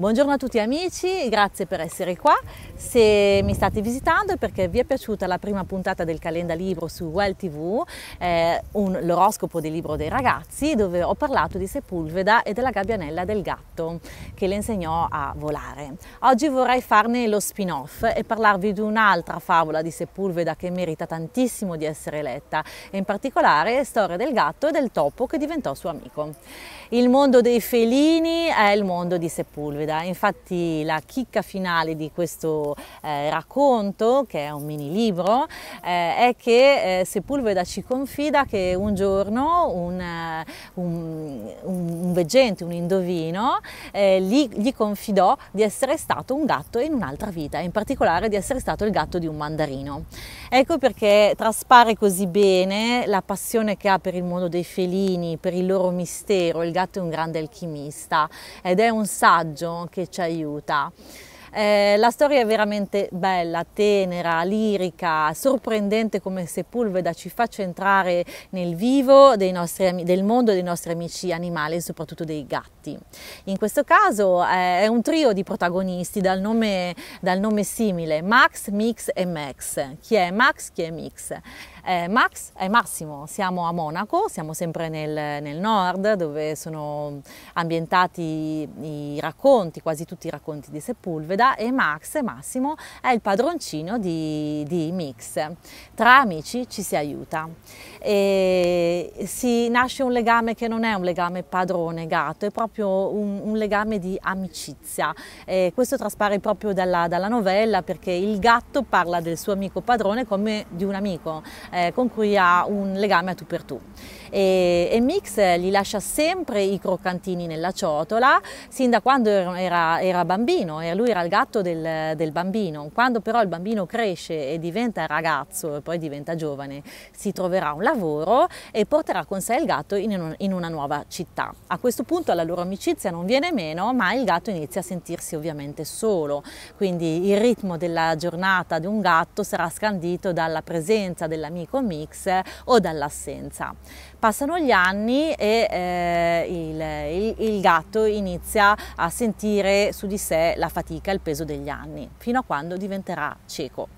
Buongiorno a tutti amici, grazie per essere qua. Se mi state visitando è perché vi è piaciuta la prima puntata del Calenda Libro su Well TV, eh, l'oroscopo del libro dei ragazzi, dove ho parlato di Sepulveda e della gabbianella del gatto che le insegnò a volare. Oggi vorrei farne lo spin-off e parlarvi di un'altra favola di Sepulveda che merita tantissimo di essere letta, e in particolare storia del gatto e del topo che diventò suo amico. Il mondo dei felini è il mondo di Sepulveda, infatti la chicca finale di questo eh, racconto, che è un mini libro, eh, è che eh, Sepulveda ci confida che un giorno un, eh, un, un veggente, un indovino, eh, gli, gli, confidò di essere stato un gatto in un'altra vita, in particolare di essere stato il gatto di un mandarino. Ecco perché traspare così bene la passione che ha per il mondo dei felini, per il loro mistero. Il gatto è un grande alchimista ed è un saggio che ci aiuta. Eh, la storia è veramente bella, tenera, lirica, sorprendente come Sepulveda ci faccia entrare nel vivo nostri, del mondo dei nostri amici animali soprattutto dei gatti. In questo caso eh, è un trio di protagonisti dal nome, dal nome simile, Max, Mix e Max. Chi è Max, chi è Mix? Eh, Max e eh, Massimo, siamo a Monaco, siamo sempre nel, nel, nord dove sono ambientati i racconti, quasi tutti i racconti di Sepulveda e Max e Massimo è il padroncino di, di Mix. Tra amici ci si aiuta e si nasce un legame che non è un legame padrone-gatto, è proprio un, un legame di amicizia. E questo traspare proprio dalla, dalla novella perché il gatto parla del suo amico padrone come di un amico eh, con cui ha un legame a tu per tu e, e Mix gli lascia sempre i croccantini nella ciotola, sin da quando er-, era, era bambino, e lui era il gatto del, del, bambino. Quando però il bambino cresce e diventa ragazzo e poi diventa giovane, si troverà un lavoro e porterà con sé il gatto in, un, in una nuova città. A questo punto la loro amicizia non viene meno, ma il gatto inizia a sentirsi ovviamente solo, quindi il ritmo della giornata di un gatto sarà scandito dalla presenza dell'amico Mix o dall'assenza. Passano gli anni e eh, il, il, il gatto inizia a sentire su di sé la fatica, il peso degli anni, fino a quando diventerà cieco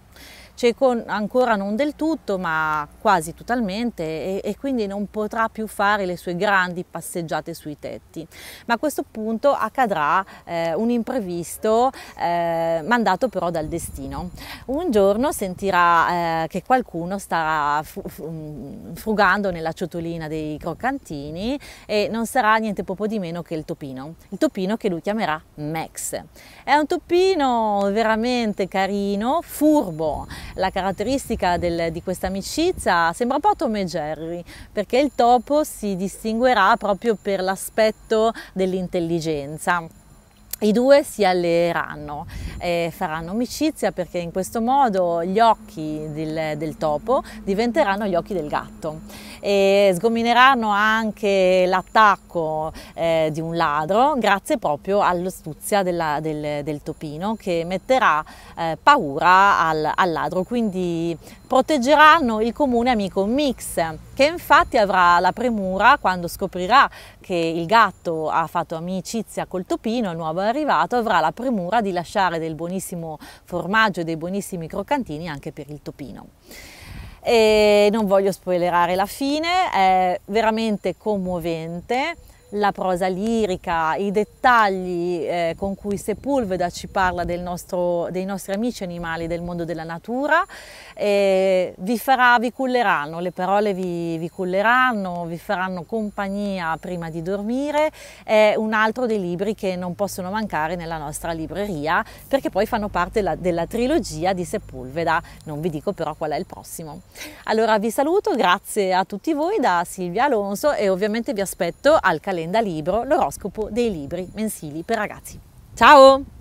cieco ancora non del tutto ma quasi totalmente e, e quindi non potrà più fare le sue grandi passeggiate sui tetti. Ma a questo punto accadrà eh, un imprevisto eh, mandato però dal destino. Un giorno sentirà eh, che qualcuno sta mm, frugando nella ciotolina dei croccantini e non sarà niente poco di meno che il topino, il topino che lui chiamerà Max. È un topino veramente carino, furbo, la caratteristica del, di questa amicizia sembra un po' Tom e Jerry, perché il topo si distinguerà proprio per l'aspetto dell'intelligenza. I due si alleeranno, eh, faranno amicizia perché in questo modo gli occhi del, del topo diventeranno gli occhi del gatto e sgomineranno anche l'attacco eh, di un ladro grazie proprio all'astuzia del, del, topino che metterà eh, paura al, al ladro, quindi proteggeranno il comune amico Mix che infatti avrà la premura quando scoprirà che il gatto ha fatto amicizia col topino, il nuovo arrivato, avrà la premura di lasciare del buonissimo formaggio e dei buonissimi croccantini anche per il topino e non voglio spoilerare la fine, è veramente commovente la prosa lirica, i dettagli eh, con cui Sepulveda ci parla nostro, dei nostri amici animali del mondo della natura, eh, vi, farà, vi culleranno, le parole vi, vi, culleranno, vi faranno compagnia prima di dormire, è un altro dei libri che non possono mancare nella nostra libreria perché poi fanno parte la, della trilogia di Sepulveda, non vi dico però qual è il prossimo. Allora vi saluto, grazie a tutti voi da Silvia Alonso e ovviamente vi aspetto al calendario Calenda Libro, l'oroscopo dei libri mensili per ragazzi. Ciao!